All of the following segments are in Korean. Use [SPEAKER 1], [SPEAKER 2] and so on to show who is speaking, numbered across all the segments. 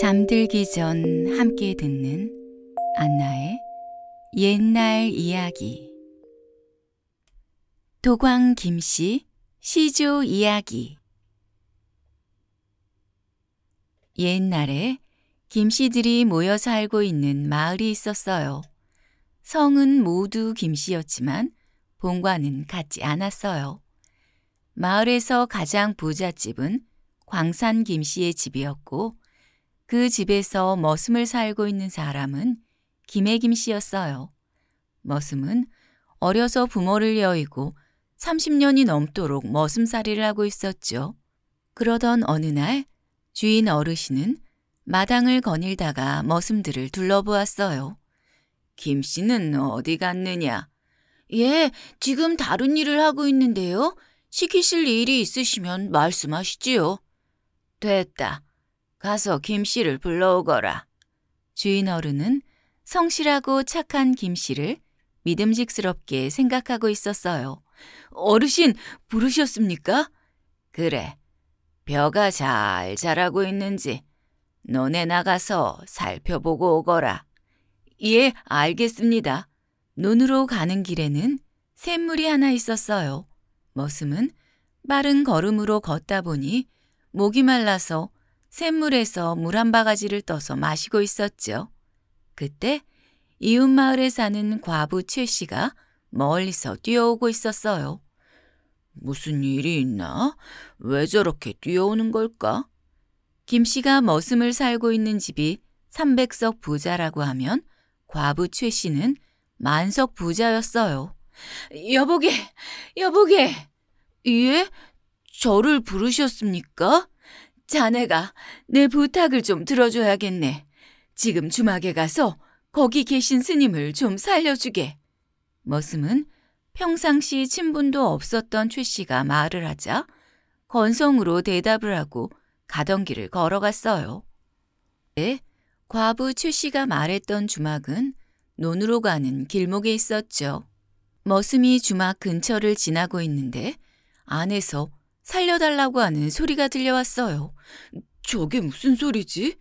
[SPEAKER 1] 잠들기 전 함께 듣는 안나의 옛날 이야기 도광 김씨 시조 이야기 옛날에 김씨들이 모여 살고 있는 마을이 있었어요. 성은 모두 김씨였지만 본관은 같지 않았어요. 마을에서 가장 부잣집은 광산 김씨의 집이었고 그 집에서 머슴을 살고 있는 사람은 김혜김 씨였어요. 머슴은 어려서 부모를 여의고 30년이 넘도록 머슴살이를 하고 있었죠. 그러던 어느 날 주인 어르신은 마당을 거닐다가 머슴들을 둘러보았어요. 김 씨는 어디 갔느냐? 예, 지금 다른 일을 하고 있는데요. 시키실 일이 있으시면 말씀하시지요. 됐다. 가서 김씨를 불러오거라. 주인 어른은 성실하고 착한 김씨를 믿음직스럽게 생각하고 있었어요. 어르신 부르셨습니까? 그래. 벼가 잘 자라고 있는지 논에 나가서 살펴보고 오거라. 예, 알겠습니다. 논으로 가는 길에는 샘물이 하나 있었어요. 머슴은 빠른 걸음으로 걷다 보니 목이 말라서 샘물에서 물 한 바가지를 떠서 마시고 있었죠. 그때 이웃 마을에 사는 과부 최 씨가 멀리서 뛰어오고 있었어요. 무슨 일이 있나? 왜 저렇게 뛰어오는 걸까? 김 씨가 머슴을 살고 있는 집이 삼백석 부자라고 하면 과부 최 씨는 만석 부자였어요. 여보게, 여보게. 예? 저를 부르셨습니까? 자네가 내 부탁을 좀 들어줘야겠네. 지금 주막에 가서 거기 계신 스님을 좀 살려주게. 머슴은 평상시 친분도 없었던 최 씨가 말을 하자 건성으로 대답을 하고 가던 길을 걸어갔어요. 네, 과부 최 씨가 말했던 주막은 논으로 가는 길목에 있었죠. 머슴이 주막 근처를 지나고 있는데 안에서 살려달라고 하는 소리가 들려왔어요. 저게 무슨 소리지?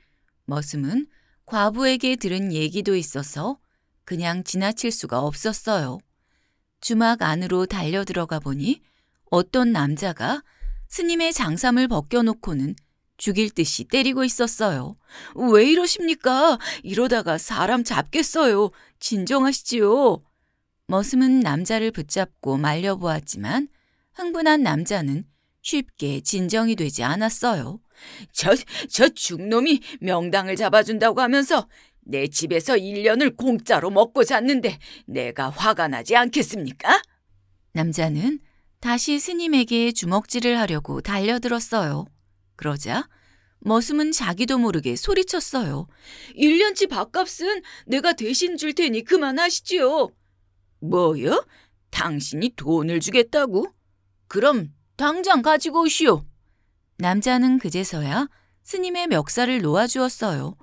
[SPEAKER 1] 머슴은 과부에게 들은 얘기도 있어서 그냥 지나칠 수가 없었어요. 주막 안으로 달려 들어가 보니 어떤 남자가 스님의 장삼을 벗겨놓고는 죽일 듯이 때리고 있었어요. 왜 이러십니까? 이러다가 사람 잡겠어요. 진정하시지요. 머슴은 남자를 붙잡고 말려보았지만 흥분한 남자는 쉽게 진정이 되지 않았어요. 저, 저죽놈이 명당을 잡아준다고 하면서 내 집에서 1년을 공짜로 먹고 잤는데 내가 화가 나지 않겠습니까? 남자는 다시 스님에게 주먹질을 하려고 달려들었어요. 그러자 머슴은 자기도 모르게 소리쳤어요. 1년치 밥값은 내가 대신 줄 테니 그만하시지요. 뭐요? 당신이 돈을 주겠다고? 그럼 당장 가지고 오시오. 남자는 그제서야 스님의 멱살을 놓아주었어요.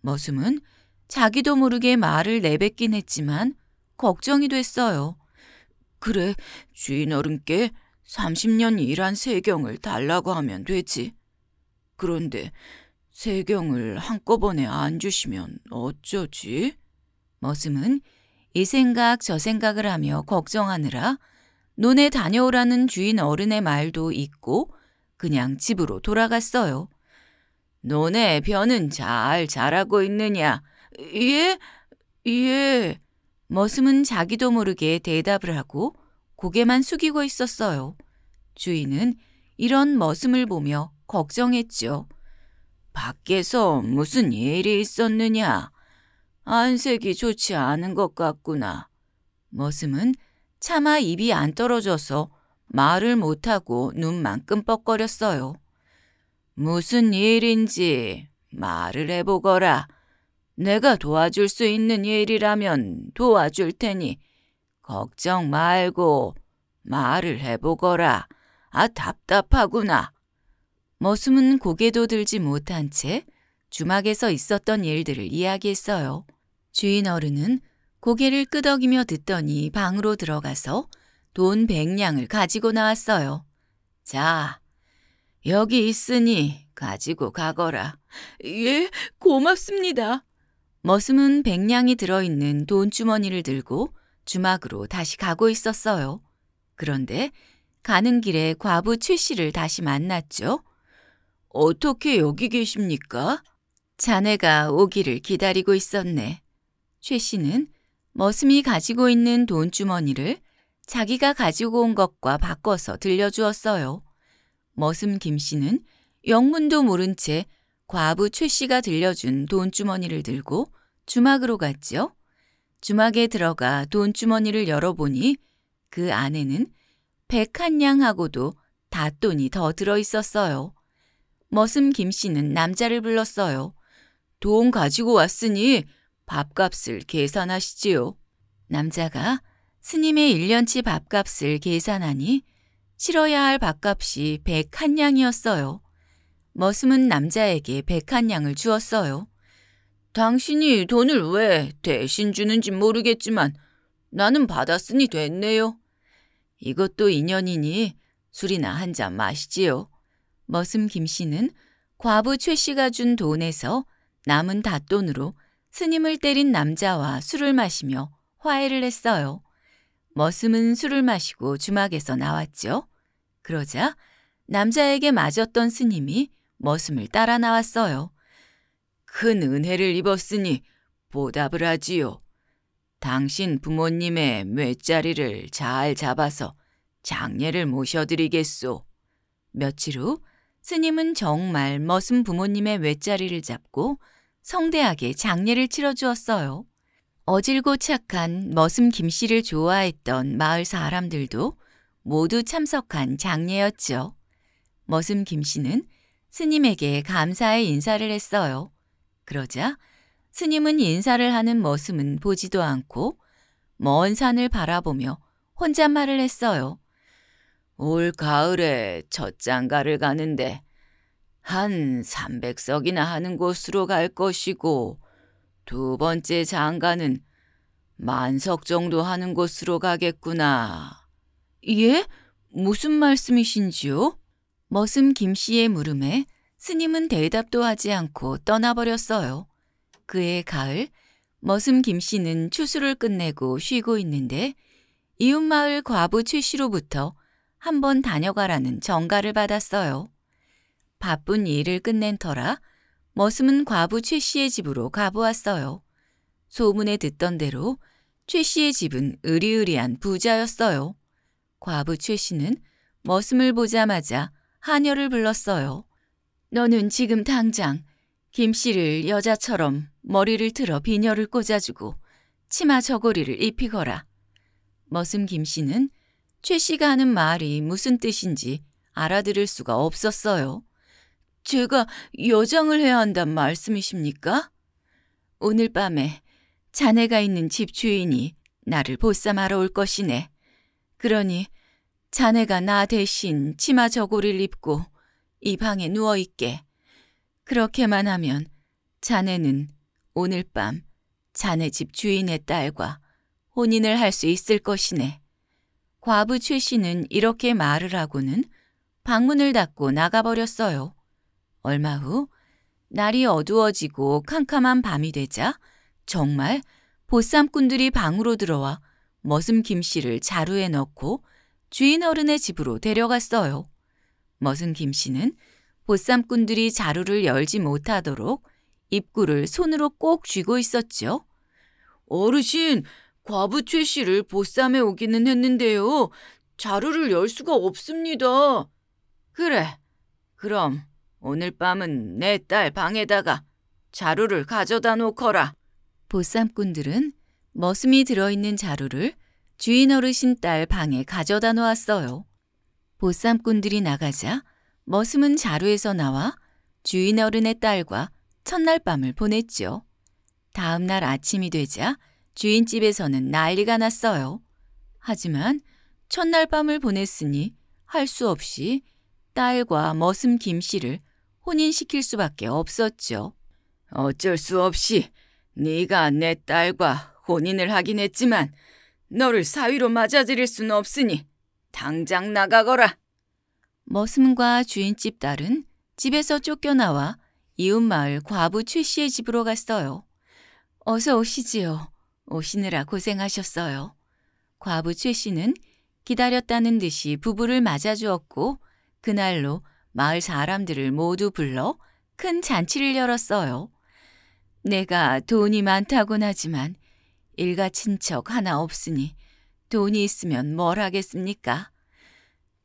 [SPEAKER 1] 머슴은 자기도 모르게 말을 내뱉긴 했지만 걱정이 됐어요. 그래, 주인 어른께 30년 일한 세경을 달라고 하면 되지. 그런데 세경을 한꺼번에 안 주시면 어쩌지? 머슴은 이 생각 저 생각을 하며 걱정하느라 논에 다녀오라는 주인 어른의 말도 잊고 그냥 집으로 돌아갔어요. 너네 변은 잘 자라고 있느냐? 예? 예. 머슴은 자기도 모르게 대답을 하고 고개만 숙이고 있었어요. 주인은 이런 머슴을 보며 걱정했죠. 밖에서 무슨 일이 있었느냐? 안색이 좋지 않은 것 같구나. 머슴은 차마 입이 안 떨어져서 말을 못하고 눈만큼 뻑거렸어요. 무슨 일인지 말을 해보거라. 내가 도와줄 수 있는 일이라면 도와줄 테니 걱정 말고 말을 해보거라. 아 답답하구나. 머슴은 고개도 들지 못한 채 주막에서 있었던 일들을 이야기했어요. 주인 어른은 고개를 끄덕이며 듣더니 방으로 들어가서 돈 백냥을 가지고 나왔어요. 자, 여기 있으니 가지고 가거라. 예, 고맙습니다. 머슴은 백냥이 들어있는 돈주머니를 들고 주막으로 다시 가고 있었어요. 그런데 가는 길에 과부 최 씨를 다시 만났죠. 어떻게 여기 계십니까? 자네가 오기를 기다리고 있었네. 최 씨는 머슴이 가지고 있는 돈주머니를 자기가 가지고 온 것과 바꿔서 들려주었어요. 머슴 김 씨는 영문도 모른 채 과부 최 씨가 들려준 돈주머니를 들고 주막으로 갔지요. 주막에 들어가 돈주머니를 열어보니 그 안에는 백한 양하고도 닷돈이 더 들어있었어요. 머슴 김 씨는 남자를 불렀어요. 돈 가지고 왔으니 밥값을 계산하시지요. 남자가 스님의 1년치 밥값을 계산하니 실어야할 밥값이 백한 냥이었어요 머슴은 남자에게 백한 냥을 주었어요. 당신이 돈을 왜 대신 주는지 모르겠지만 나는 받았으니 됐네요. 이것도 인연이니 술이나 한 잔 마시지요. 머슴 김 씨는 과부 최 씨가 준 돈에서 남은 닷돈으로 스님을 때린 남자와 술을 마시며 화해를 했어요. 머슴은 술을 마시고 주막에서 나왔죠. 그러자 남자에게 맞았던 스님이 머슴을 따라 나왔어요. 큰 은혜를 입었으니 보답을 하지요. 당신 부모님의 맷자리를 잘 잡아서 장례를 모셔드리겠소. 며칠 후 스님은 정말 머슴 부모님의 쇳자리를 잡고 성대하게 장례를 치러주었어요. 어질고 착한 머슴 김씨를 좋아했던 마을 사람들도 모두 참석한 장례였죠. 머슴 김씨는 스님에게 감사의 인사를 했어요. 그러자 스님은 인사를 하는 머슴은 보지도 않고 먼 산을 바라보며 혼잣말을 했어요. 올 가을에 첫 장가를 가는데 한 300석이나 하는 곳으로 갈 것이고 두 번째 장가는 만석 정도 하는 곳으로 가겠구나. 예? 무슨 말씀이신지요? 머슴 김 씨의 물음에 스님은 대답도 하지 않고 떠나버렸어요. 그해 가을, 머슴 김 씨는 추수를 끝내고 쉬고 있는데 이웃마을 과부 최 씨로부터 한번 다녀가라는 정가를 받았어요. 바쁜 일을 끝낸 터라 머슴은 과부 최 씨의 집으로 가보았어요. 소문에 듣던 대로 최 씨의 집은 으리으리한 부자였어요. 과부 최 씨는 머슴을 보자마자 한녀를 불렀어요. 너는 지금 당장 김 씨를 여자처럼 머리를 틀어 비녀를 꽂아주고 치마 저고리를 입히거라. 머슴 김 씨는 최 씨가 하는 말이 무슨 뜻인지 알아들을 수가 없었어요. 제가 여장을 해야 한단 말씀이십니까? 오늘 밤에 자네가 있는 집 주인이 나를 보쌈하러 올 것이네. 그러니 자네가 나 대신 치마 저고리를 입고 이 방에 누워있게. 그렇게만 하면 자네는 오늘 밤 자네 집 주인의 딸과 혼인을 할 수 있을 것이네. 과부 최 씨는 이렇게 말을 하고는 방문을 닫고 나가버렸어요. 얼마 후 날이 어두워지고 캄캄한 밤이 되자 정말 보쌈꾼들이 방으로 들어와 머슴 김씨를 자루에 넣고 주인 어른의 집으로 데려갔어요. 머슴 김씨는 보쌈꾼들이 자루를 열지 못하도록 입구를 손으로 꼭 쥐고 있었죠 어르신, 과부 최 씨를 보쌈에 오기는 했는데요. 자루를 열 수가 없습니다. 그래, 그럼 오늘 밤은 내 딸 방에다가 자루를 가져다 놓거라. 보쌈꾼들은 머슴이 들어있는 자루를 주인 어르신 딸 방에 가져다 놓았어요. 보쌈꾼들이 나가자 머슴은 자루에서 나와 주인 어른의 딸과 첫날 밤을 보냈지요. 다음 날 아침이 되자 주인집에서는 난리가 났어요. 하지만 첫날 밤을 보냈으니 할 수 없이 딸과 머슴 김씨를 혼인시킬 수밖에 없었죠. 어쩔 수 없이 네가 내 딸과 혼인을 하긴 했지만 너를 사위로 맞아들일 수는 없으니 당장 나가거라. 머슴과 주인집 딸은 집에서 쫓겨나와 이웃마을 과부 최 씨의 집으로 갔어요. 어서 오시지요. 오시느라 고생하셨어요. 과부 최 씨는 기다렸다는 듯이 부부를 맞아주었고 그날로 마을 사람들을 모두 불러 큰 잔치를 열었어요. 내가 돈이 많다곤 하지만 일가 친척 하나 없으니 돈이 있으면 뭘 하겠습니까?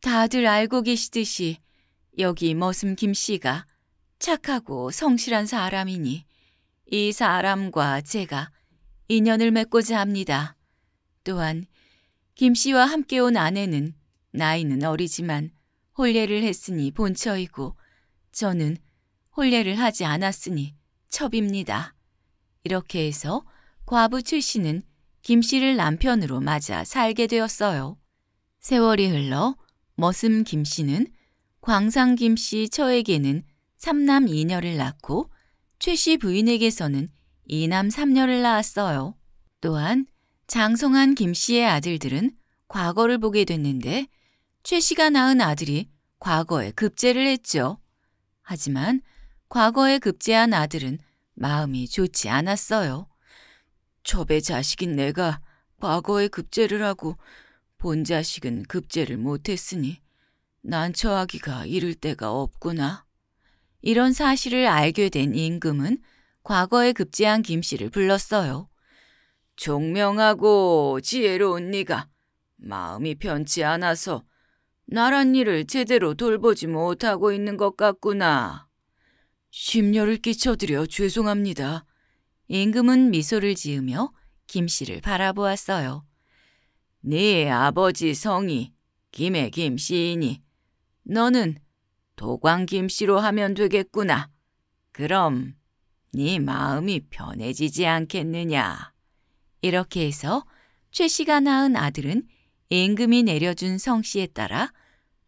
[SPEAKER 1] 다들 알고 계시듯이 여기 머슴 김 씨가 착하고 성실한 사람이니 이 사람과 제가 인연을 맺고자 합니다. 또한 김 씨와 함께 온 아내는 나이는 어리지만 홀례를 했으니 본처이고 저는 홀례를 하지 않았으니 첩입니다. 이렇게 해서 과부 출신은 김씨를 남편으로 맞아 살게 되었어요. 세월이 흘러 머슴 김씨는 광상 김씨 처에게는 삼남 이녀를 낳고 최씨 부인에게서는 이남 삼녀를 낳았어요. 또한 장성한 김씨의 아들들은 과거를 보게 됐는데 최 씨가 낳은 아들이 과거에 급제를 했죠. 하지만 과거에 급제한 아들은 마음이 좋지 않았어요. 저배 자식인 내가 과거에 급제를 하고 본 자식은 급제를 못했으니 난처하기가 이를 데가 없구나. 이런 사실을 알게 된 임금은 과거에 급제한 김 씨를 불렀어요. 종명하고 지혜로운 네가 마음이 변치 않아서 나란 일을 제대로 돌보지 못하고 있는 것 같구나. 심려를 끼쳐드려 죄송합니다. 임금은 미소를 지으며 김 씨를 바라보았어요. 네 아버지 성이 김해 김 씨이니 너는 도광 김 씨로 하면 되겠구나. 그럼 네 마음이 편해지지 않겠느냐. 이렇게 해서 최 씨가 낳은 아들은 임금이 내려준 성씨에 따라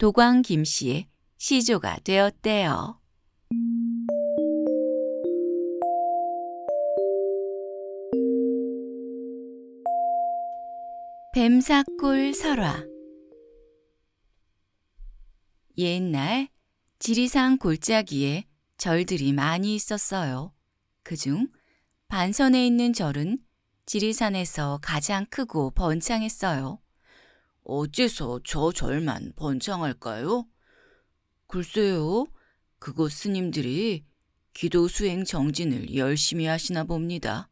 [SPEAKER 1] 도광 김씨의 시조가 되었대요. 뱀사골 설화 옛날 지리산 골짜기에 절들이 많이 있었어요. 그 중 반선에 있는 절은 지리산에서 가장 크고 번창했어요. 어째서 저 절만 번창할까요? 글쎄요. 그곳 스님들이 기도 수행 정진을 열심히 하시나 봅니다.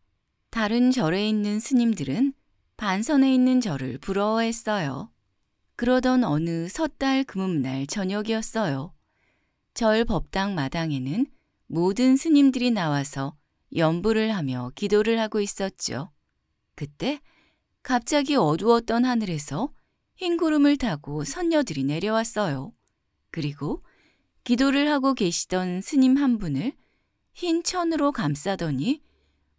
[SPEAKER 1] 다른 절에 있는 스님들은 반선에 있는 절을 부러워했어요. 그러던 어느 섣달 금음날 저녁이었어요. 절 법당 마당에는 모든 스님들이 나와서 연부를 하며 기도를 하고 있었죠. 그때 갑자기 어두웠던 하늘에서 흰 구름을 타고 선녀들이 내려왔어요. 그리고 기도를 하고 계시던 스님 한 분을 흰 천으로 감싸더니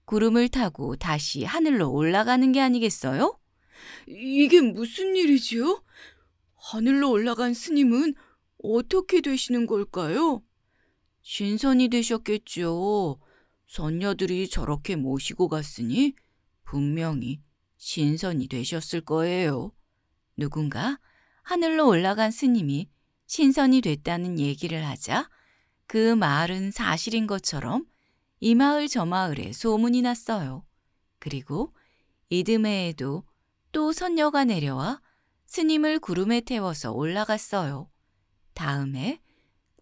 [SPEAKER 1] 구름을 타고 다시 하늘로 올라가는 게 아니겠어요? 이게 무슨 일이지요? 하늘로 올라간 스님은 어떻게 되시는 걸까요? 신선이 되셨겠죠. 선녀들이 저렇게 모시고 갔으니 분명히 신선이 되셨을 거예요. 누군가 하늘로 올라간 스님이 신선이 됐다는 얘기를 하자 그마을은 사실인 것처럼 이 마을 저 마을에 소문이 났어요. 그리고 이듬해에도 또 선녀가 내려와 스님을 구름에 태워서 올라갔어요. 다음에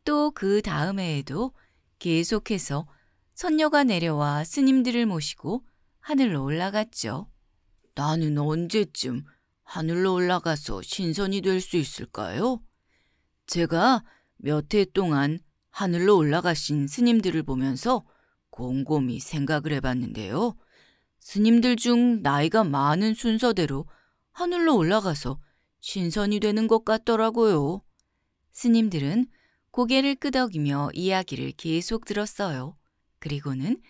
[SPEAKER 1] 또 그 다음해에도 계속해서 선녀가 내려와 스님들을 모시고 하늘로 올라갔죠. 나는 언제쯤 하늘로 올라가서 신선이 될 수 있을까요? 제가 몇 해 동안 하늘로 올라가신 스님들을 보면서 곰곰이 생각을 해봤는데요. 스님들 중 나이가 많은 순서대로 하늘로 올라가서 신선이 되는 것 같더라고요. 스님들은 고개를 끄덕이며 이야기를 계속 들었어요. 그리고는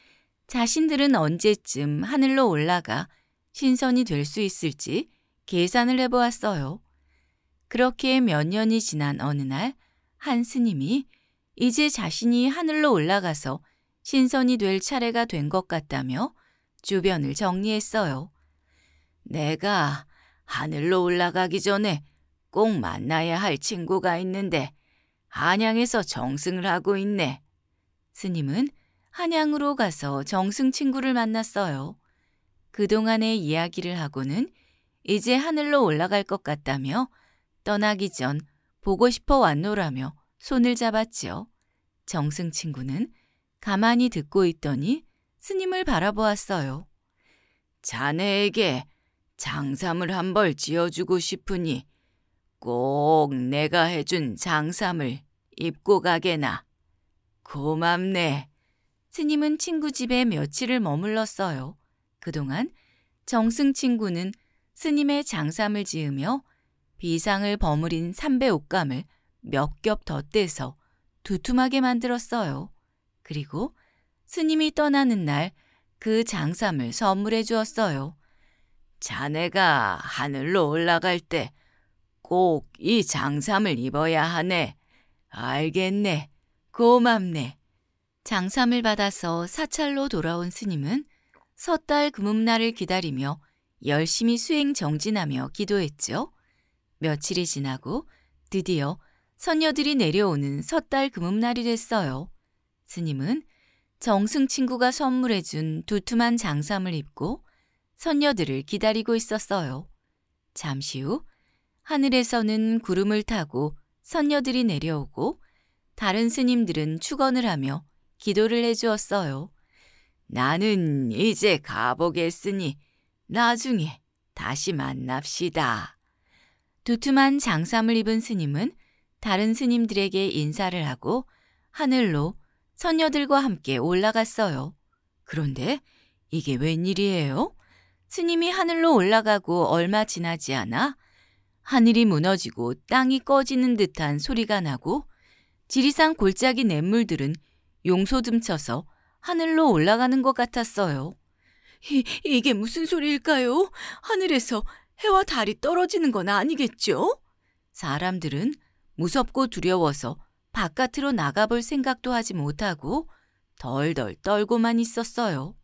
[SPEAKER 1] 자신들은 언제쯤 하늘로 올라가 신선이 될 수 있을지 계산을 해보았어요. 그렇게 몇 년이 지난 어느 날 한 스님이 이제 자신이 하늘로 올라가서 신선이 될 차례가 된 것 같다며 주변을 정리했어요. 내가 하늘로 올라가기 전에 꼭 만나야 할 친구가 있는데 한양에서 정승을 하고 있네. 스님은 한양으로 가서 정승 친구를 만났어요. 그동안의 이야기를 하고는 이제 하늘로 올라갈 것 같다며 떠나기 전 보고 싶어 왔노라며 손을 잡았지요. 정승 친구는 가만히 듣고 있더니 스님을 바라보았어요. 자네에게 장삼을 한 벌 지어주고 싶으니 꼭 내가 해준 장삼을 입고 가게나. 고맙네. 스님은 친구 집에 며칠을 머물렀어요. 그동안 정승 친구는 스님의 장삼을 지으며 비상을 버무린 삼배 옷감을 몇 겹 더 떼서 두툼하게 만들었어요. 그리고 스님이 떠나는 날 그 장삼을 선물해 주었어요. 자네가 하늘로 올라갈 때 꼭 이 장삼을 입어야 하네. 알겠네. 고맙네. 장삼을 받아서 사찰로 돌아온 스님은 섣달 금음날을 기다리며 열심히 수행 정진하며 기도했죠. 며칠이 지나고 드디어 선녀들이 내려오는 섣달 금음날이 됐어요. 스님은 정승 친구가 선물해준 두툼한 장삼을 입고 선녀들을 기다리고 있었어요. 잠시 후 하늘에서는 구름을 타고 선녀들이 내려오고 다른 스님들은 축원을 하며 기도를 해주었어요. 나는 이제 가보겠으니 나중에 다시 만납시다. 두툼한 장삼을 입은 스님은 다른 스님들에게 인사를 하고 하늘로 선녀들과 함께 올라갔어요. 그런데 이게 웬일이에요? 스님이 하늘로 올라가고 얼마 지나지 않아 하늘이 무너지고 땅이 꺼지는 듯한 소리가 나고 지리산 골짜기 냇물들은 용소듬쳐서 하늘로 올라가는 것 같았어요. 이, 이게 무슨 소리일까요? 하늘에서 해와 달이 떨어지는 건 아니겠죠? 사람들은 무섭고 두려워서 바깥으로 나가볼 생각도 하지 못하고 덜덜 떨고만 있었어요.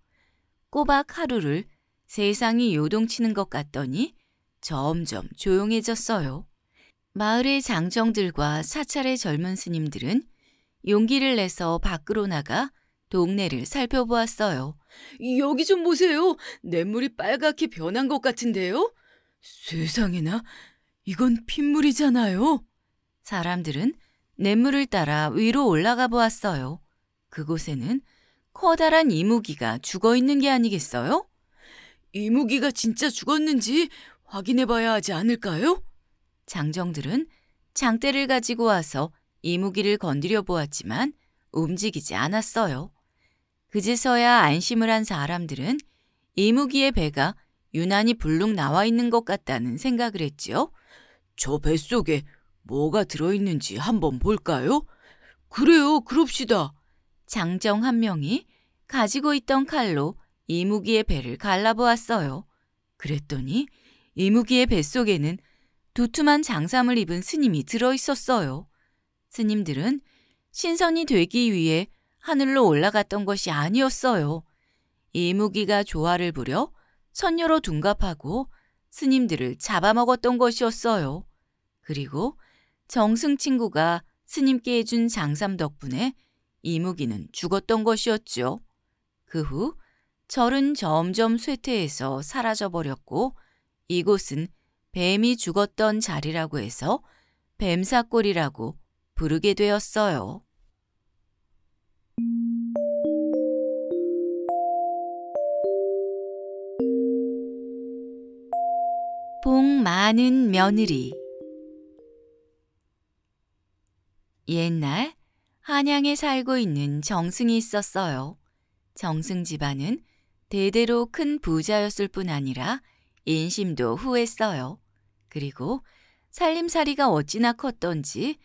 [SPEAKER 1] 꼬박 하루를 세상이 요동치는 것 같더니 점점 조용해졌어요. 마을의 장정들과 사찰의 젊은 스님들은 용기를 내서 밖으로 나가 동네를 살펴보았어요. 여기 좀 보세요. 냇물이 빨갛게 변한 것 같은데요? 세상에나, 이건 핏물이잖아요. 사람들은 냇물을 따라 위로 올라가 보았어요. 그곳에는 커다란 이무기가 죽어 있는 게 아니겠어요? 이무기가 진짜 죽었는지 확인해 봐야 하지 않을까요? 장정들은 장대를 가지고 와서 이무기를 건드려 보았지만 움직이지 않았어요. 그제서야 안심을 한 사람들은 이무기의 배가 유난히 불룩 나와 있는 것 같다는 생각을 했지요. 저뱃 속에 뭐가 들어있는지 한번 볼까요? 그래요, 그럽시다. 장정 한 명이 가지고 있던 칼로 이무기의 배를 갈라보았어요. 그랬더니 이무기의 뱃속에는 두툼한 장삼을 입은 스님이 들어있었어요. 스님들은 신선이 되기 위해 하늘로 올라갔던 것이 아니었어요. 이무기가 조화를 부려 선녀로 둔갑하고 스님들을 잡아먹었던 것이었어요. 그리고 정승 친구가 스님께 해준 장삼 덕분에 이무기는 죽었던 것이었죠. 그 후 절은 점점 쇠퇴해서 사라져버렸고 이곳은 뱀이 죽었던 자리라고 해서 뱀사골이라고 부르게 되었어요. 봉 많은 며느리 옛날 한양에 살고 있는 정승이 있었어요. 정승 집안은 대대로 큰 부자였을 뿐 아니라 인심도 후했어요. 그리고 살림살이가 어찌나 컸던지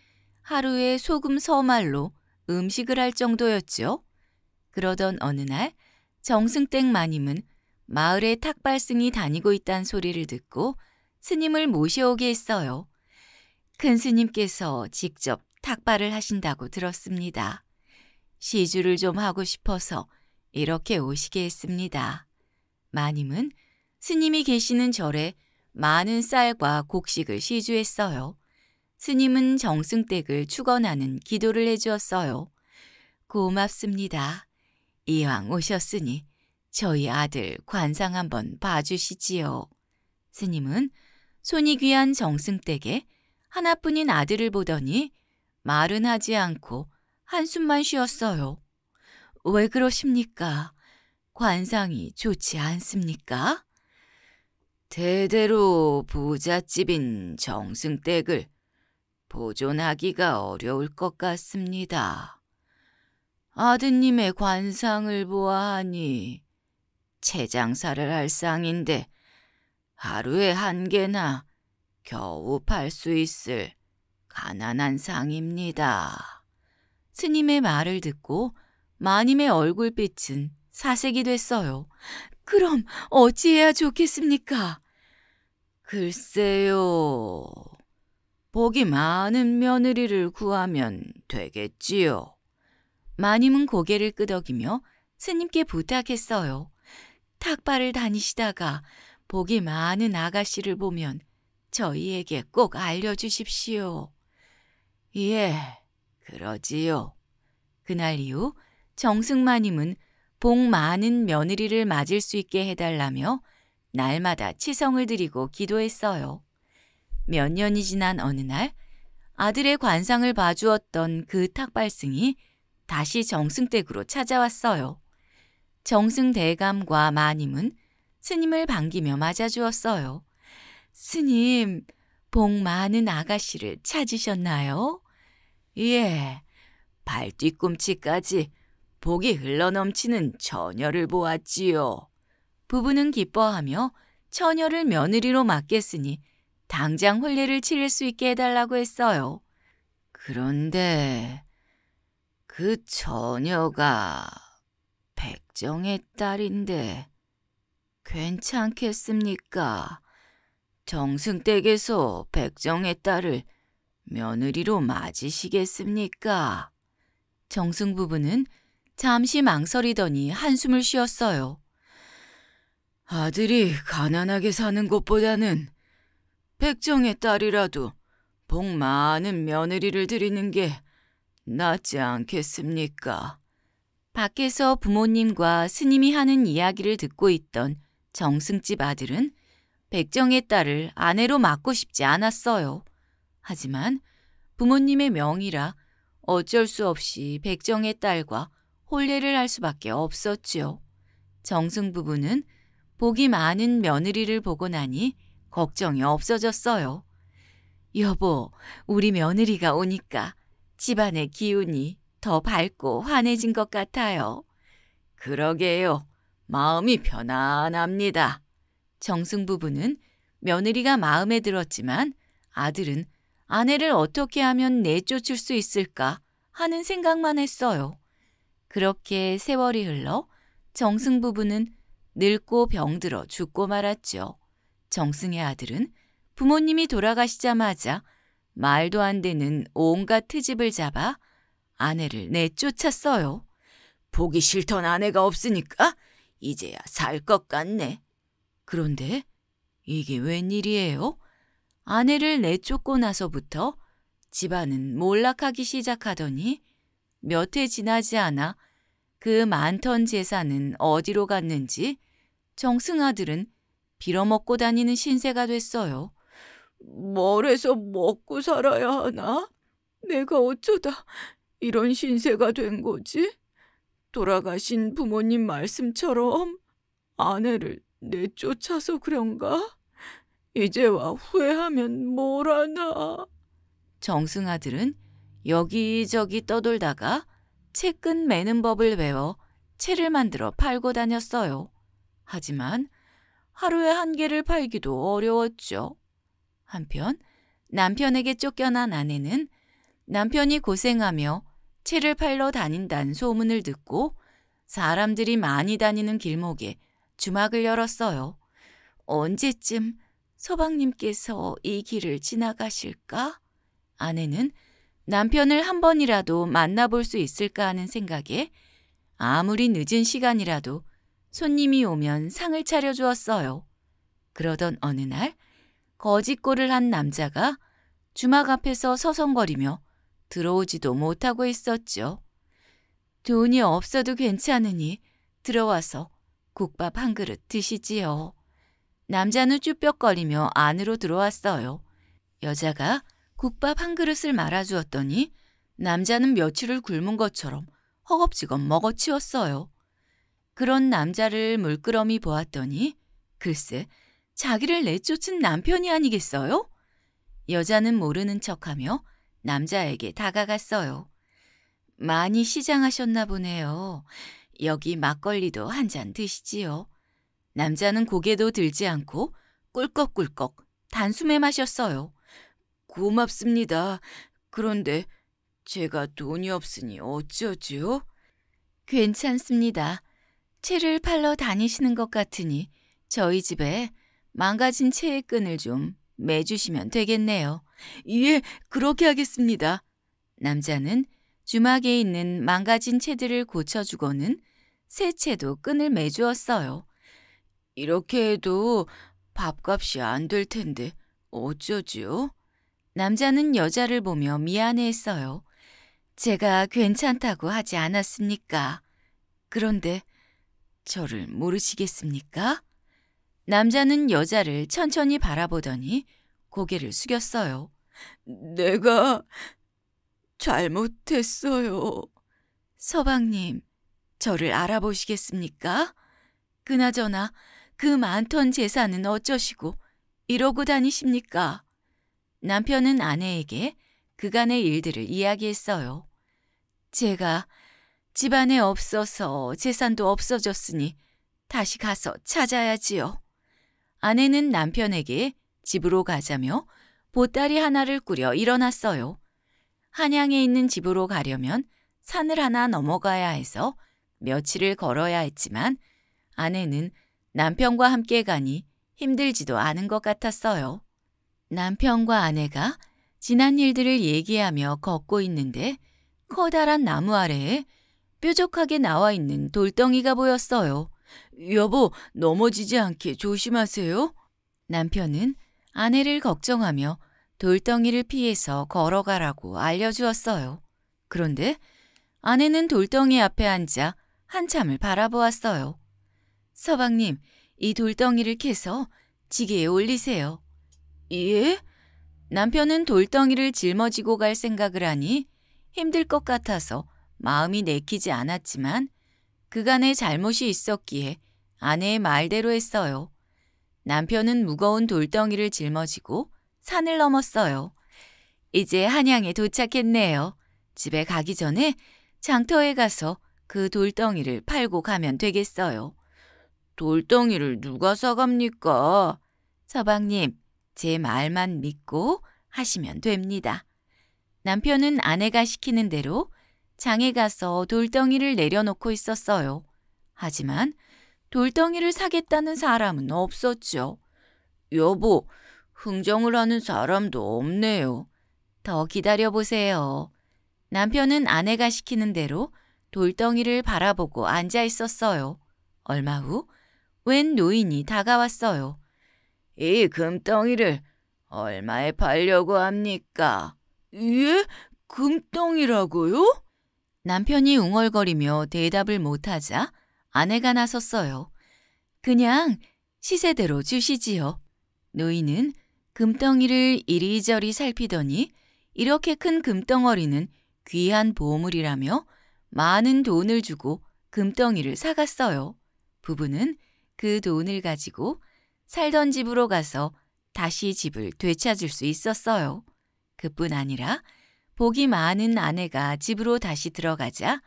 [SPEAKER 1] 하루에 소금 서말로 음식을 할정도였죠 그러던 어느 날 정승땡 마님은 마을에 탁발승이 다니고 있단 소리를 듣고 스님을 모셔오게 했어요. 큰 스님께서 직접 탁발을 하신다고 들었습니다. 시주를 좀 하고 싶어서 이렇게 오시게 했습니다. 마님은 스님이 계시는 절에 많은 쌀과 곡식을 시주했어요. 스님은 정승댁을 축원하는 기도를 해주었어요. 고맙습니다. 이왕 오셨으니 저희 아들 관상 한번 봐주시지요. 스님은 손이 귀한 정승댁에 하나뿐인 아들을 보더니 말은 하지 않고 한숨만 쉬었어요. 왜 그러십니까? 관상이 좋지 않습니까? 대대로 부잣집인 정승댁을 보존하기가 어려울 것 같습니다. 아드님의 관상을 보아하니 채장사를 할 상인데 하루에 한 개나 겨우 팔 수 있을 가난한 상입니다. 스님의 말을 듣고 마님의 얼굴빛은 사색이 됐어요. 그럼 어찌해야 좋겠습니까? 글쎄요. 복이 많은 며느리를 구하면 되겠지요. 마님은 고개를 끄덕이며 스님께 부탁했어요. 탁발을 다니시다가 복이 많은 아가씨를 보면 저희에게 꼭 알려주십시오. 예, 그러지요. 그날 이후 정승마님은 복 많은 며느리를 맞을 수 있게 해달라며 날마다 치성을 드리고 기도했어요. 몇 년이 지난 어느 날 아들의 관상을 봐주었던 그 탁발승이 다시 정승댁으로 찾아왔어요. 정승대감과 마님은 스님을 반기며 맞아주었어요. 스님, 복 많은 아가씨를 찾으셨나요? 예, 발뒤꿈치까지 복이 흘러넘치는 처녀를 보았지요. 부부는 기뻐하며 처녀를 며느리로 맡겠으니 당장 혼리를 치를 수 있게 해달라고 했어요. 그런데 그 처녀가 백정의 딸인데 괜찮겠습니까? 정승댁에서 백정의 딸을 며느리로 맞으시겠습니까? 정승 부부는 잠시 망설이더니 한숨을 쉬었어요. 아들이 가난하게 사는 것보다는 백정의 딸이라도 복 많은 며느리를 드리는 게 낫지 않겠습니까? 밖에서 부모님과 스님이 하는 이야기를 듣고 있던 정승집 아들은 백정의 딸을 아내로 맡고 싶지 않았어요. 하지만 부모님의 명이라 어쩔 수 없이 백정의 딸과 혼례를 할 수밖에 없었지요. 정승 부부는 복이 많은 며느리를 보고 나니 걱정이 없어졌어요. 여보, 우리 며느리가 오니까 집안의 기운이 더 밝고 환해진 것 같아요. 그러게요. 마음이 편안합니다. 정승 부부는 며느리가 마음에 들었지만 아들은 아내를 어떻게 하면 내쫓을 수 있을까 하는 생각만 했어요. 그렇게 세월이 흘러 정승 부부는 늙고 병들어 죽고 말았죠. 정승의 아들은 부모님이 돌아가시자마자 말도 안 되는 온갖 트집을 잡아 아내를 내쫓았어요. 보기 싫던 아내가 없으니까 이제야 살 것 같네. 그런데 이게 웬일이에요? 아내를 내쫓고 나서부터 집안은 몰락하기 시작하더니 몇 해 지나지 않아 그 많던 재산은 어디로 갔는지 정승아들은 빌어먹고 다니는 신세가 됐어요. 뭘 해서 먹고 살아야 하나? 내가 어쩌다 이런 신세가 된 거지? 돌아가신 부모님 말씀처럼 아내를 내쫓아서 그런가? 이제와 후회하면 뭘 하나? 정승 아들은 여기저기 떠돌다가 채끈 매는 법을 배워 채를 만들어 팔고 다녔어요. 하지만 하루에 한 개를 팔기도 어려웠죠. 한편 남편에게 쫓겨난 아내는 남편이 고생하며 채를 팔러 다닌다는 소문을 듣고 사람들이 많이 다니는 길목에 주막을 열었어요. 언제쯤 서방님께서 이 길을 지나가실까? 아내는 남편을 한 번이라도 만나볼 수 있을까 하는 생각에 아무리 늦은 시간이라도 손님이 오면 상을 차려주었어요. 그러던 어느 날 거짓골을 한 남자가 주막 앞에서 서성거리며 들어오지도 못하고 있었죠. 돈이 없어도 괜찮으니 들어와서 국밥 한 그릇 드시지요. 남자는 쭈뼛거리며 안으로 들어왔어요. 여자가 국밥 한 그릇을 말아주었더니 남자는 며칠을 굶은 것처럼 허겁지겁 먹어치웠어요. 그런 남자를 물끄러미 보았더니 글쎄 자기를 내쫓은 남편이 아니겠어요? 여자는 모르는 척하며 남자에게 다가갔어요. 많이 시장하셨나 보네요. 여기 막걸리도 한 잔 드시지요. 남자는 고개도 들지 않고 꿀꺽꿀꺽 단숨에 마셨어요. 고맙습니다. 그런데 제가 돈이 없으니 어쩌죠 괜찮습니다. 채를 팔러 다니시는 것 같으니 저희 집에 망가진 채의 끈을 좀 매주시면 되겠네요. 예, 그렇게 하겠습니다. 남자는 주막에 있는 망가진 채들을 고쳐주고는 새 채도 끈을 매주었어요. 이렇게 해도 밥값이 안 될 텐데 어쩌지요? 남자는 여자를 보며 미안해했어요. 제가 괜찮다고 하지 않았습니까? 그런데 저를 모르시겠습니까? 남자는 여자를 천천히 바라보더니 고개를 숙였어요. 내가 잘못했어요. 서방님, 저를 알아보시겠습니까? 그나저나 그 많던 재산은 어쩌시고 이러고 다니십니까? 남편은 아내에게 그간의 일들을 이야기했어요. 제가 집안에 없어서 재산도 없어졌으니 다시 가서 찾아야지요. 아내는 남편에게 집으로 가자며 보따리 하나를 꾸려 일어났어요. 한양에 있는 집으로 가려면 산을 하나 넘어가야 해서 며칠을 걸어야 했지만 아내는 남편과 함께 가니 힘들지도 않은 것 같았어요. 남편과 아내가 지난 일들을 얘기하며 걷고 있는데 커다란 나무 아래에 뾰족하게 나와 있는 돌덩이가 보였어요. 여보, 넘어지지 않게 조심하세요. 남편은 아내를 걱정하며 돌덩이를 피해서 걸어가라고 알려주었어요. 그런데 아내는 돌덩이 앞에 앉아 한참을 바라보았어요. 서방님, 이 돌덩이를 캐서 지게에 올리세요. 예? 남편은 돌덩이를 짊어지고 갈 생각을 하니 힘들 것 같아서 마음이 내키지 않았지만 그간의 잘못이 있었기에 아내의 말대로 했어요. 남편은 무거운 돌덩이를 짊어지고 산을 넘었어요. 이제 한양에 도착했네요. 집에 가기 전에 장터에 가서 그 돌덩이를 팔고 가면 되겠어요. 돌덩이를 누가 사갑니까? 서방님, 제 말만 믿고 하시면 됩니다. 남편은 아내가 시키는 대로 장에 가서 돌덩이를 내려놓고 있었어요. 하지만 돌덩이를 사겠다는 사람은 없었죠. 여보, 흥정을 하는 사람도 없네요. 더 기다려보세요. 남편은 아내가 시키는 대로 돌덩이를 바라보고 앉아 있었어요. 얼마 후, 웬 노인이 다가왔어요. 이 금덩이를 얼마에 팔려고 합니까? 예? 금덩이라고요? 남편이 웅얼거리며 대답을 못하자 아내가 나섰어요. 그냥 시세대로 주시지요. 노인은 금덩이를 이리저리 살피더니 이렇게 큰 금덩어리는 귀한 보물이라며 많은 돈을 주고 금덩이를 사갔어요. 부부는 그 돈을 가지고 살던 집으로 가서 다시 집을 되찾을 수 있었어요. 그뿐 아니라 복이 많은 아내가 집으로 다시 들어가자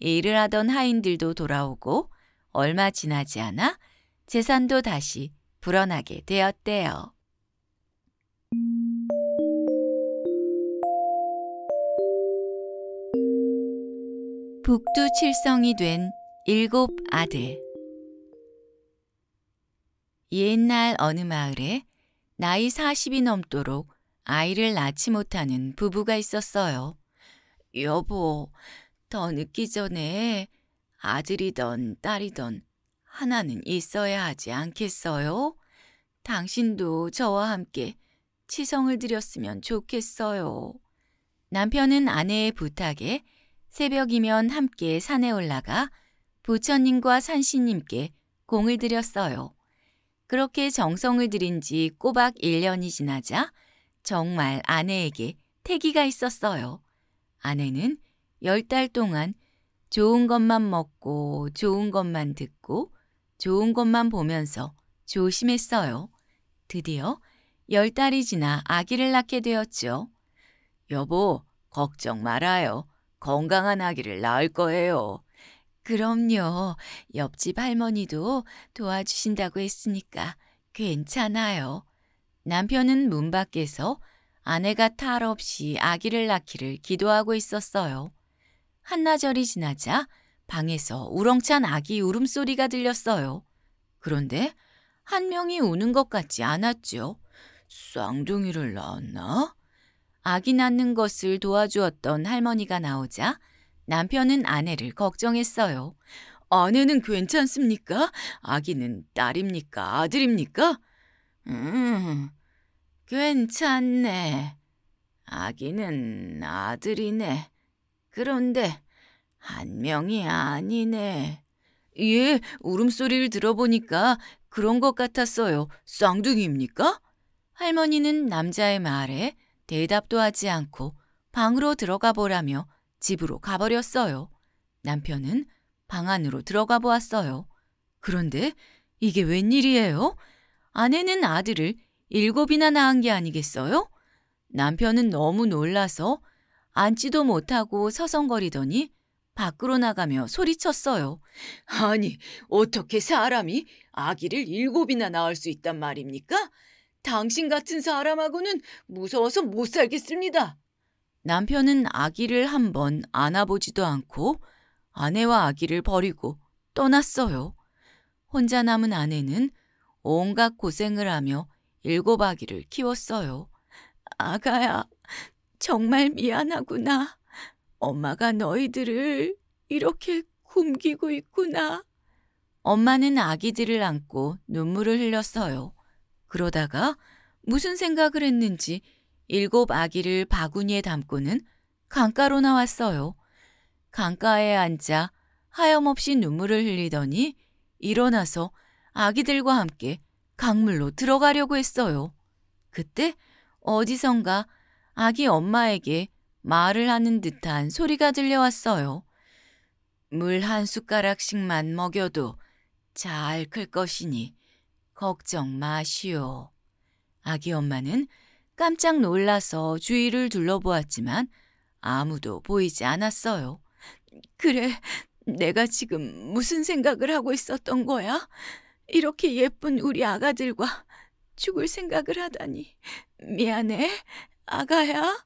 [SPEAKER 1] 일을 하던 하인들도 돌아오고 얼마 지나지 않아 재산도 다시 불어나게 되었대요. 북두칠성이 된 일곱 아들 옛날 어느 마을에 나이 40이 넘도록 아이를 낳지 못하는 부부가 있었어요. 여보, 더 늦기 전에 아들이던 딸이던 하나는 있어야 하지 않겠어요? 당신도 저와 함께 치성을 드렸으면 좋겠어요. 남편은 아내의 부탁에 새벽이면 함께 산에 올라가 부처님과 산신님께 공을 들였어요. 그렇게 정성을 들인 지 꼬박 1년이 지나자 정말 아내에게 태기가 있었어요. 아내는 열 달 동안 좋은 것만 먹고 좋은 것만 듣고 좋은 것만 보면서 조심했어요. 드디어 열 달이 지나 아기를 낳게 되었죠. 여보, 걱정 말아요. 건강한 아기를 낳을 거예요. 그럼요. 옆집 할머니도 도와주신다고 했으니까 괜찮아요. 남편은 문 밖에서 아내가 탈 없이 아기를 낳기를 기도하고 있었어요. 한나절이 지나자 방에서 우렁찬 아기 울음소리가 들렸어요. 그런데 한 명이 우는 것 같지 않았죠. 쌍둥이를 낳았나? 아기 낳는 것을 도와주었던 할머니가 나오자 남편은 아내를 걱정했어요. 아내는 괜찮습니까? 아기는 딸입니까? 아들입니까? 음, 괜찮네. 아기는 아들이네. 그런데 한 명이 아니네. 예, 울음소리를 들어보니까 그런 것 같았어요. 쌍둥이입니까? 할머니는 남자의 말에 대답도 하지 않고 방으로 들어가 보라며 집으로 가버렸어요. 남편은 방 안으로 들어가 보았어요. 그런데 이게 웬일이에요? 아내는 아들을 일곱이나 낳은 게 아니겠어요? 남편은 너무 놀라서 앉지도 못하고 서성거리더니 밖으로 나가며 소리쳤어요. 아니, 어떻게 사람이 아기를 일곱이나 낳을 수 있단 말입니까? 당신 같은 사람하고는 무서워서 못 살겠습니다. 남편은 아기를 한 번 안아보지도 않고 아내와 아기를 버리고 떠났어요. 혼자 남은 아내는 온갖 고생을 하며 일곱 아기를 키웠어요. 아가야, 정말 미안하구나. 엄마가 너희들을 이렇게 굶기고 있구나. 엄마는 아기들을 안고 눈물을 흘렸어요. 그러다가 무슨 생각을 했는지 일곱 아기를 바구니에 담고는 강가로 나왔어요. 강가에 앉아 하염없이 눈물을 흘리더니 일어나서 아기들과 함께 강물로 들어가려고 했어요. 그때 어디선가 아기 엄마에게 말을 하는 듯한 소리가 들려왔어요. 물 한 숟가락씩만 먹여도 잘 클 것이니 걱정 마시오. 아기 엄마는 깜짝 놀라서 주위를 둘러보았지만 아무도 보이지 않았어요. 그래, 내가 지금 무슨 생각을 하고 있었던 거야? 이렇게 예쁜 우리 아가들과 죽을 생각을 하다니. 미안해, 아가야.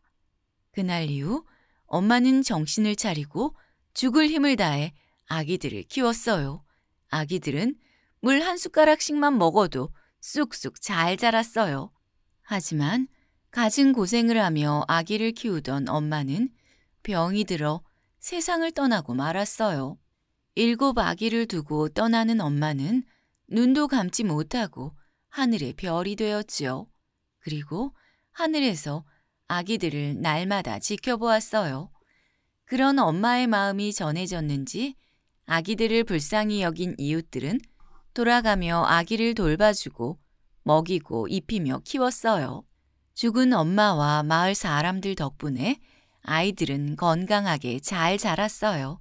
[SPEAKER 1] 그날 이후 엄마는 정신을 차리고 죽을 힘을 다해 아기들을 키웠어요. 아기들은 물 한 숟가락씩만 먹어도 쑥쑥 잘 자랐어요. 하지만 가진 고생을 하며 아기를 키우던 엄마는 병이 들어 세상을 떠나고 말았어요. 일곱 아기를 두고 떠나는 엄마는 눈도 감지 못하고 하늘의 별이 되었지요. 그리고 하늘에서 아기들을 날마다 지켜보았어요. 그런 엄마의 마음이 전해졌는지 아기들을 불쌍히 여긴 이웃들은 돌아가며 아기를 돌봐주고 먹이고 입히며 키웠어요. 죽은 엄마와 마을 사람들 덕분에 아이들은 건강하게 잘 자랐어요.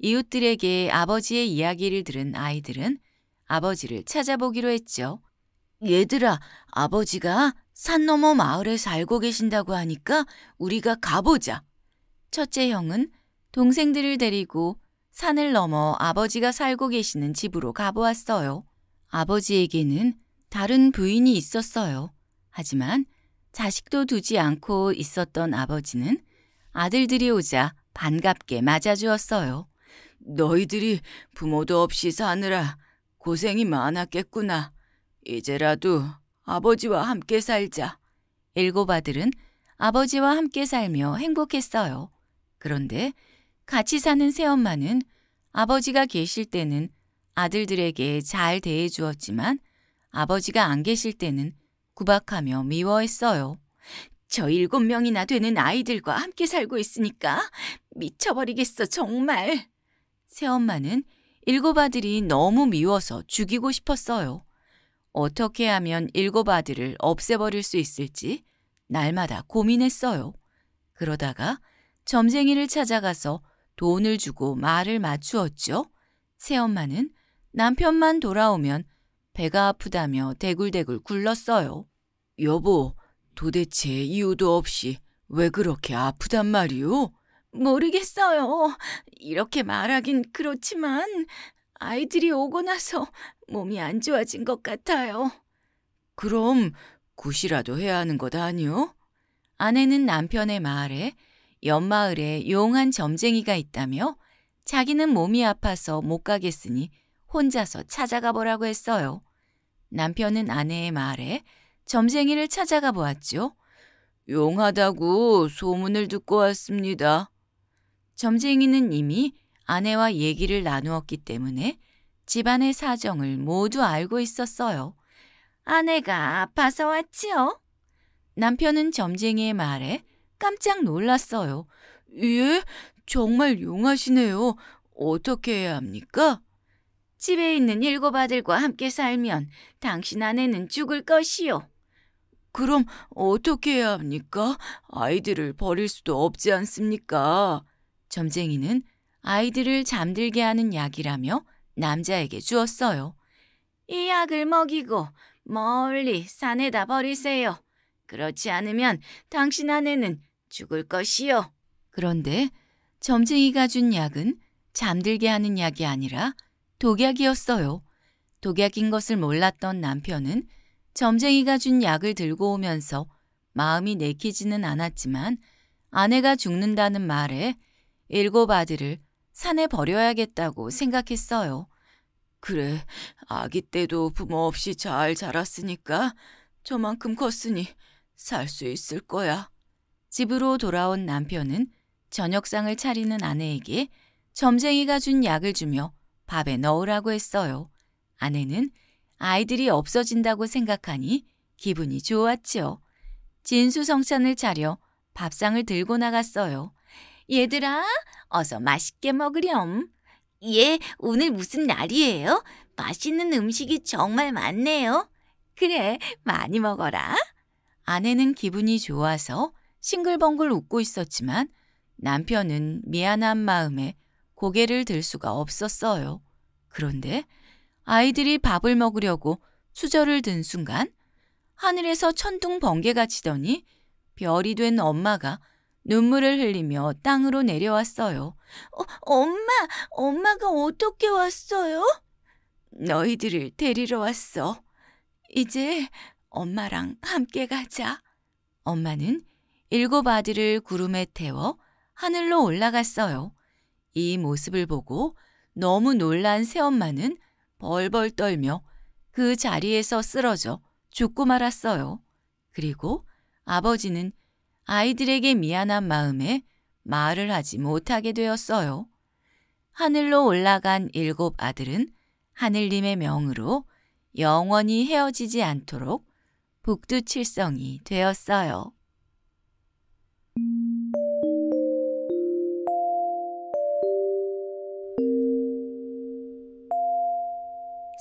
[SPEAKER 1] 이웃들에게 아버지의 이야기를 들은 아이들은 아버지를 찾아보기로 했죠. 얘들아, 아버지가 산 너머 마을에 살고 계신다고 하니까 우리가 가보자. 첫째 형은 동생들을 데리고 산을 넘어 아버지가 살고 계시는 집으로 가보았어요. 아버지에게는 다른 부인이 있었어요. 하지만 자식도 두지 않고 있었던 아버지는 아들들이 오자 반갑게 맞아주었어요. 너희들이 부모도 없이 사느라 고생이 많았겠구나. 이제라도 아버지와 함께 살자. 일곱 아들은 아버지와 함께 살며 행복했어요. 그런데 같이 사는 새엄마는 아버지가 계실 때는 아들들에게 잘 대해 주었지만 아버지가 안 계실 때는 구박하며 미워했어요. 저 일곱 명이나 되는 아이들과 함께 살고 있으니까 미쳐버리겠어, 정말. 새엄마는 일곱 아들이 너무 미워서 죽이고 싶었어요. 어떻게 하면 일곱 아들을 없애버릴 수 있을지 날마다 고민했어요. 그러다가 점쟁이를 찾아가서 돈을 주고 말을 맞추었죠. 새엄마는 남편만 돌아오면 배가 아프다며 대굴대굴 굴렀어요. 여보, 도대체 이유도 없이 왜 그렇게 아프단 말이오? 모르겠어요. 이렇게 말하긴 그렇지만 아이들이 오고 나서 몸이 안 좋아진 것 같아요. 그럼 굿이라도 해야 하는 것 아니요? 아내는 남편의 말에 연마을에 용한 점쟁이가 있다며 자기는 몸이 아파서 못 가겠으니 혼자서 찾아가 보라고 했어요. 남편은 아내의 말에 점쟁이를 찾아가 보았죠. 용하다고 소문을 듣고 왔습니다. 점쟁이는 이미 아내와 얘기를 나누었기 때문에 집안의 사정을 모두 알고 있었어요. 아내가 아파서 왔지요? 남편은 점쟁이의 말에 깜짝 놀랐어요. 예? 정말 용하시네요. 어떻게 해야 합니까? 집에 있는 일곱 아들과 함께 살면 당신 아내는 죽을 것이요. 그럼 어떻게 해야 합니까? 아이들을 버릴 수도 없지 않습니까? 점쟁이는 아이들을 잠들게 하는 약이라며 남자에게 주었어요. 이 약을 먹이고 멀리 산에다 버리세요. 그렇지 않으면 당신 아내는 죽을 것이요. 그런데 점쟁이가 준 약은 잠들게 하는 약이 아니라 독약이었어요. 독약인 것을 몰랐던 남편은 점쟁이가 준 약을 들고 오면서 마음이 내키지는 않았지만 아내가 죽는다는 말에 일곱 아들을 산에 버려야겠다고 생각했어요. 그래, 아기 때도 부모 없이 잘 자랐으니까 저만큼 컸으니 살 수 있을 거야. 집으로 돌아온 남편은 저녁상을 차리는 아내에게 점쟁이가 준 약을 주며 밥에 넣으라고 했어요. 아내는 아이들이 없어진다고 생각하니 기분이 좋았지요. 진수성찬을 차려 밥상을 들고 나갔어요. 얘들아, 어서 맛있게 먹으렴. 예, 오늘 무슨 날이에요? 맛있는 음식이 정말 많네요. 그래, 많이 먹어라. 아내는 기분이 좋아서 싱글벙글 웃고 있었지만 남편은 미안한 마음에 고개를 들 수가 없었어요. 그런데 아이들이 밥을 먹으려고 수저를 든 순간 하늘에서 천둥 번개가 치더니 별이 된 엄마가 눈물을 흘리며 땅으로 내려왔어요. 어, 엄마, 엄마가 어떻게 왔어요? 너희들을 데리러 왔어. 이제 엄마랑 함께 가자. 엄마는 일곱 아들을 구름에 태워 하늘로 올라갔어요. 이 모습을 보고 너무 놀란 새엄마는 벌벌 떨며 그 자리에서 쓰러져 죽고 말았어요. 그리고 아버지는 아이들에게 미안한 마음에 말을 하지 못하게 되었어요. 하늘로 올라간 일곱 아들은 하늘님의 명으로 영원히 헤어지지 않도록 북두칠성이 되었어요.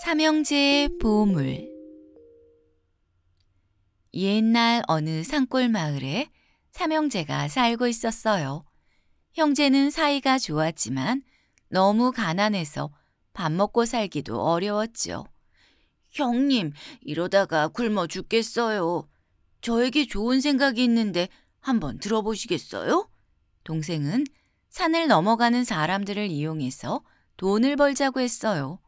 [SPEAKER 1] 삼형제의 보물 옛날 어느 산골 마을에 삼형제가 살고 있었어요. 형제는 사이가 좋았지만 너무 가난해서 밥 먹고 살기도 어려웠지요. 형님, 이러다가 굶어 죽겠어요. 저에게 좋은 생각이 있는데 한번 들어보시겠어요? 동생은 산을 넘어가는 사람들을 이용해서 돈을 벌자고 했어요.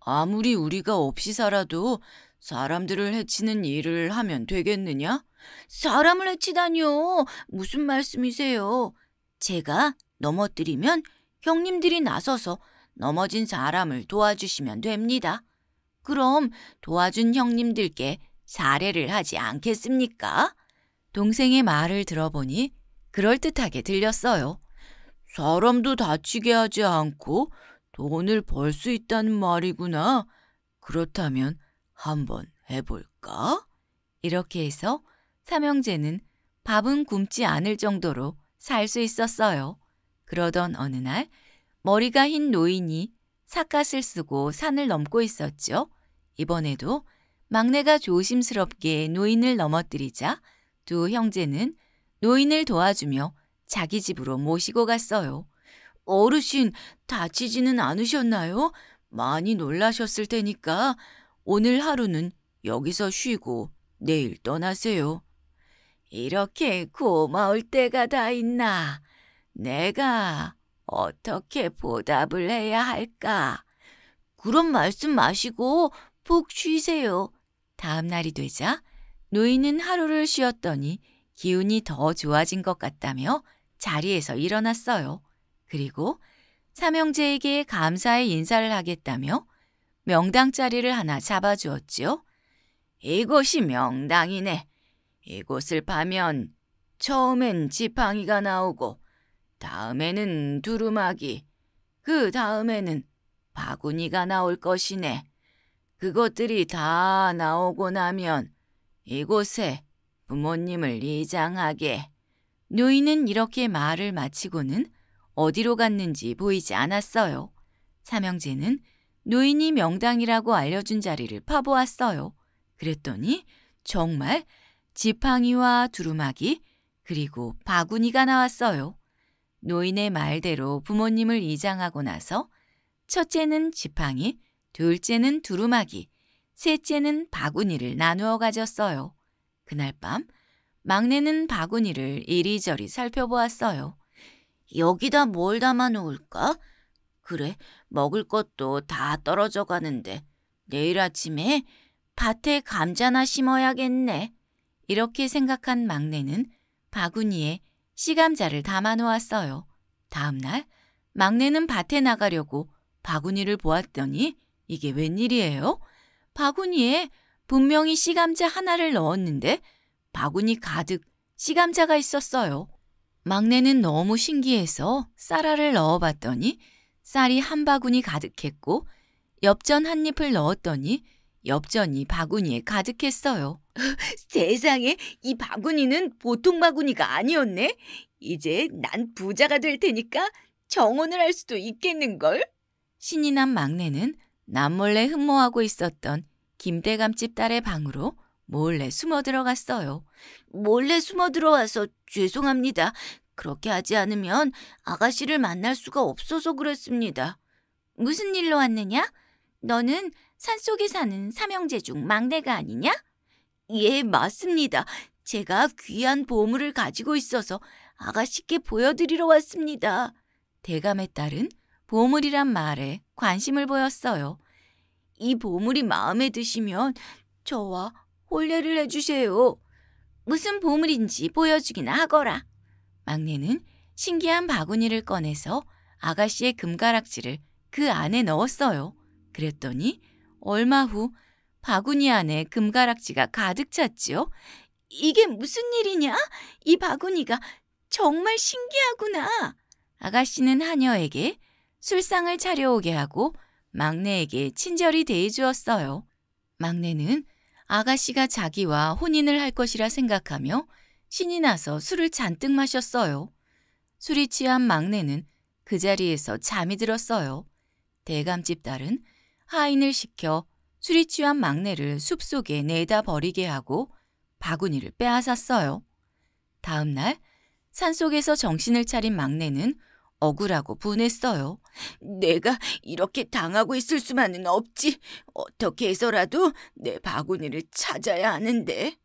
[SPEAKER 1] 아무리 우리가 없이 살아도 사람들을 해치는 일을 하면 되겠느냐? 사람을 해치다니요. 무슨 말씀이세요? 제가 넘어뜨리면 형님들이 나서서 넘어진 사람을 도와주시면 됩니다. 그럼 도와준 형님들께 사례를 하지 않겠습니까? 동생의 말을 들어보니 그럴듯하게 들렸어요. 사람도 다치게 하지 않고 돈을 벌 수 있다는 말이구나. 그렇다면 한번 해볼까? 이렇게 해서 삼형제는 밥은 굶지 않을 정도로 살 수 있었어요. 그러던 어느 날 머리가 흰 노인이 삿갓을 쓰고 산을 넘고 있었죠. 이번에도 막내가 조심스럽게 노인을 넘어뜨리자 두 형제는 노인을 도와주며 자기 집으로 모시고 갔어요. 어르신, 다치지는 않으셨나요? 많이 놀라셨을 테니까 오늘 하루는 여기서 쉬고 내일 떠나세요. 이렇게 고마울 때가 다 있나? 내가 어떻게 보답을 해야 할까? 그런 말씀 마시고 푹 쉬세요. 다음 날이 되자 노인은 하루를 쉬었더니 기운이 더 좋아진 것 같다며 자리에서 일어났어요. 그리고 삼형제에게 감사의 인사를 하겠다며 명당 자리를 하나 잡아주었지요. 이곳이 명당이네. 이곳을 파면 처음엔 지팡이가 나오고 다음에는 두루마기, 그 다음에는 바구니가 나올 것이네. 그것들이 다 나오고 나면 이곳에 부모님을 이장하게. 누이는 이렇게 말을 마치고는 어디로 갔는지 보이지 않았어요. 삼형제는 노인이 명당이라고 알려준 자리를 파보았어요. 그랬더니 정말 지팡이와 두루마기 그리고 바구니가 나왔어요. 노인의 말대로 부모님을 이장하고 나서 첫째는 지팡이, 둘째는 두루마기, 셋째는 바구니를 나누어 가졌어요. 그날 밤 막내는 바구니를 이리저리 살펴보았어요. 여기다 뭘 담아 놓을까? 그래, 먹을 것도 다 떨어져 가는데 내일 아침에 밭에 감자나 심어야겠네. 이렇게 생각한 막내는 바구니에 씨감자를 담아 놓았어요. 다음날 막내는 밭에 나가려고 바구니를 보았더니 이게 웬일이에요? 바구니에 분명히 씨감자 하나를 넣었는데 바구니 가득 씨감자가 있었어요. 막내는 너무 신기해서 쌀알을 넣어봤더니 쌀이 한 바구니 가득했고 엽전 한잎을 넣었더니 엽전이 바구니에 가득했어요. 세상에 이 바구니는 보통 바구니가 아니었네. 이제 난 부자가 될 테니까 정혼을 할 수도 있겠는걸? 신이 난 막내는 남몰래 흠모하고 있었던 김대감집 딸의 방으로 몰래 숨어 들어갔어요. 몰래 숨어 들어와서 죄송합니다. 그렇게 하지 않으면 아가씨를 만날 수가 없어서 그랬습니다. 무슨 일로 왔느냐? 너는 산속에 사는 삼형제 중 막내가 아니냐? 예, 맞습니다. 제가 귀한 보물을 가지고 있어서 아가씨께 보여드리러 왔습니다. 대감의 딸은 보물이란 말에 관심을 보였어요. 이 보물이 마음에 드시면 저와 혼례를 해주세요. 무슨 보물인지 보여주기나 하거라. 막내는 신기한 바구니를 꺼내서 아가씨의 금가락지를 그 안에 넣었어요. 그랬더니 얼마 후 바구니 안에 금가락지가 가득 찼지요. 이게 무슨 일이냐? 이 바구니가 정말 신기하구나. 아가씨는 하녀에게 술상을 차려오게 하고 막내에게 친절히 대해주었어요. 막내는 아가씨가 자기와 혼인을 할 것이라 생각하며 신이 나서 술을 잔뜩 마셨어요. 술이 취한 막내는 그 자리에서 잠이 들었어요. 대감집 딸은 하인을 시켜 술이 취한 막내를 숲속에 내다 버리게 하고 바구니를 빼앗았어요. 다음 날 산속에서 정신을 차린 막내는 억울하고 분했어요. 내가 이렇게 당하고 있을 수만은 없지. 어떻게 해서라도 내 바구니를 찾아야 하는데.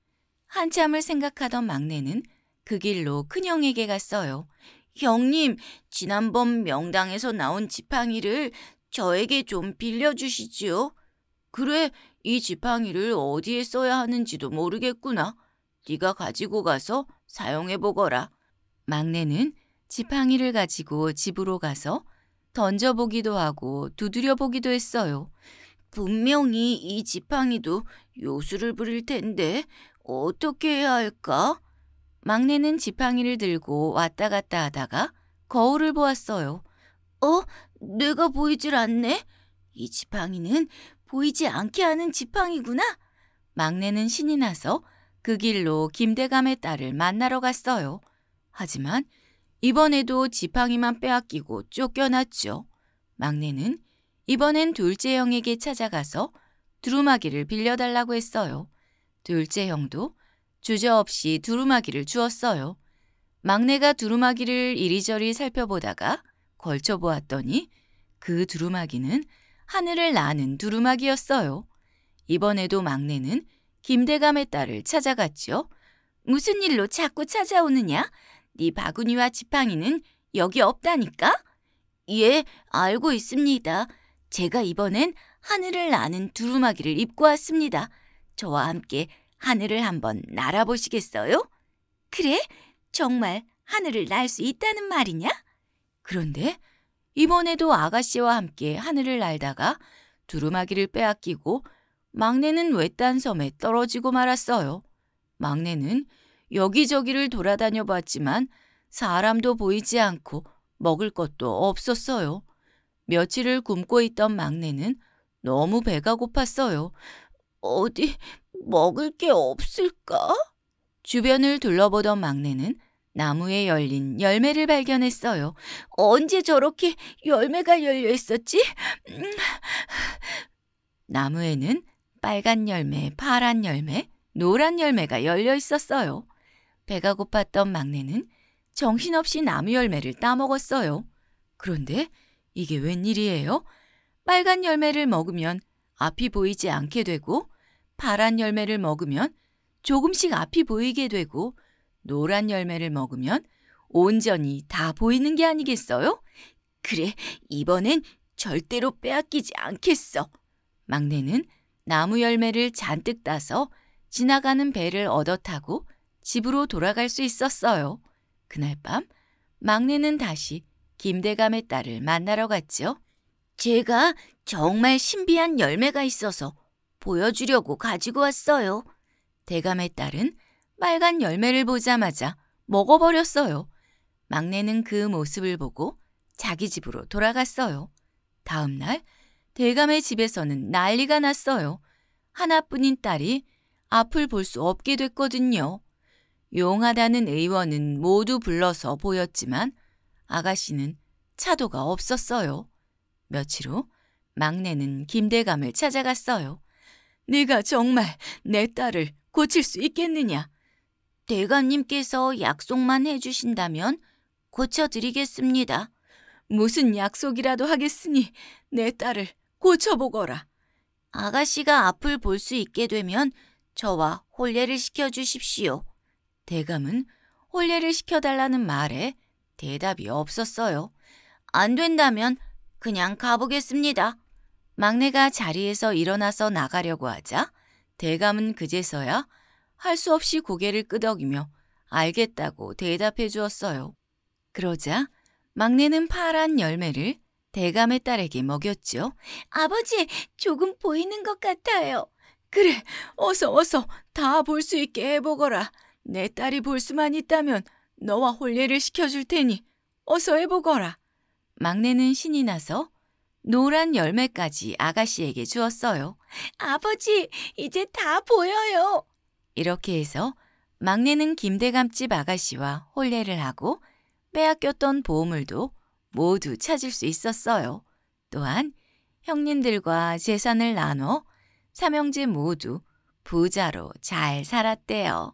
[SPEAKER 1] 한참을 생각하던 막내는 그 길로 큰형에게 갔어요. 형님, 지난번 명당에서 나온 지팡이를 저에게 좀 빌려주시지요. 그래, 이 지팡이를 어디에 써야 하는지도 모르겠구나. 네가 가지고 가서 사용해보거라. 막내는 지팡이를 가지고 집으로 가서 던져보기도 하고 두드려보기도 했어요. 분명히 이 지팡이도 요술을 부릴 텐데 어떻게 해야 할까? 막내는 지팡이를 들고 왔다 갔다 하다가 거울을 보았어요. 어? 내가 보이질 않네? 이 지팡이는 보이지 않게 하는 지팡이구나. 막내는 신이 나서 그 길로 김대감의 딸을 만나러 갔어요. 하지만 이번에도 지팡이만 빼앗기고 쫓겨났죠. 막내는 이번엔 둘째 형에게 찾아가서 두루마기를 빌려달라고 했어요. 둘째 형도 주저없이 두루마기를 주었어요. 막내가 두루마기를 이리저리 살펴보다가 걸쳐보았더니 그 두루마기는 하늘을 나는 두루마기였어요. 이번에도 막내는 김대감의 딸을 찾아갔지요. 무슨 일로 자꾸 찾아오느냐? 네 바구니와 지팡이는 여기 없다니까? 예, 알고 있습니다. 제가 이번엔 하늘을 나는 두루마기를 입고 왔습니다. 저와 함께 하늘을 한번 날아보시겠어요? 그래? 정말 하늘을 날 수 있다는 말이냐? 그런데 이번에도 아가씨와 함께 하늘을 날다가 두루마기를 빼앗기고 막내는 외딴 섬에 떨어지고 말았어요. 막내는 여기저기를 돌아다녀 봤지만 사람도 보이지 않고 먹을 것도 없었어요. 며칠을 굶고 있던 막내는 너무 배가 고팠어요. 어디 먹을 게 없을까? 주변을 둘러보던 막내는 나무에 열린 열매를 발견했어요. 언제 저렇게 열매가 열려 있었지? 음. 나무에는 빨간 열매, 파란 열매, 노란 열매가 열려 있었어요. 배가 고팠던 막내는 정신없이 나무 열매를 따먹었어요. 그런데 이게 웬일이에요? 빨간 열매를 먹으면 앞이 보이지 않게 되고 파란 열매를 먹으면 조금씩 앞이 보이게 되고 노란 열매를 먹으면 온전히 다 보이는 게 아니겠어요? 그래, 이번엔 절대로 빼앗기지 않겠어. 막내는 나무 열매를 잔뜩 따서 지나가는 배를 얻어 타고 집으로 돌아갈 수 있었어요. 그날 밤 막내는 다시 김대감의 딸을 만나러 갔지요. 제가 정말 신비한 열매가 있어서 보여주려고 가지고 왔어요. 대감의 딸은 빨간 열매를 보자마자 먹어버렸어요. 막내는 그 모습을 보고 자기 집으로 돌아갔어요. 다음 날 대감의 집에서는 난리가 났어요. 하나뿐인 딸이 앞을 볼 수 없게 됐거든요. 용하다는 의원은 모두 불러서 보였지만 아가씨는 차도가 없었어요. 며칠 후 막내는 김대감을 찾아갔어요. 네가 정말 내 딸을 고칠 수 있겠느냐? 대감님께서 약속만 해주신다면 고쳐드리겠습니다. 무슨 약속이라도 하겠으니 내 딸을 고쳐보거라. 아가씨가 앞을 볼 수 있게 되면 저와 혼례를 시켜주십시오. 대감은 혼례를 시켜달라는 말에 대답이 없었어요. 안 된다면 그냥 가보겠습니다. 막내가 자리에서 일어나서 나가려고 하자 대감은 그제서야 할 수 없이 고개를 끄덕이며 알겠다고 대답해 주었어요. 그러자 막내는 파란 열매를 대감의 딸에게 먹였죠. 아버지, 조금 보이는 것 같아요. 그래, 어서 어서 다 볼 수 있게 해보거라. 내 딸이 볼 수만 있다면 너와 혼례를 시켜줄 테니 어서 해보거라. 막내는 신이 나서 노란 열매까지 아가씨에게 주었어요. 아버지, 이제 다 보여요. 이렇게 해서 막내는 김대감집 아가씨와 혼례를 하고 빼앗겼던 보물도 모두 찾을 수 있었어요. 또한 형님들과 재산을 나눠 삼형제 모두 부자로 잘 살았대요.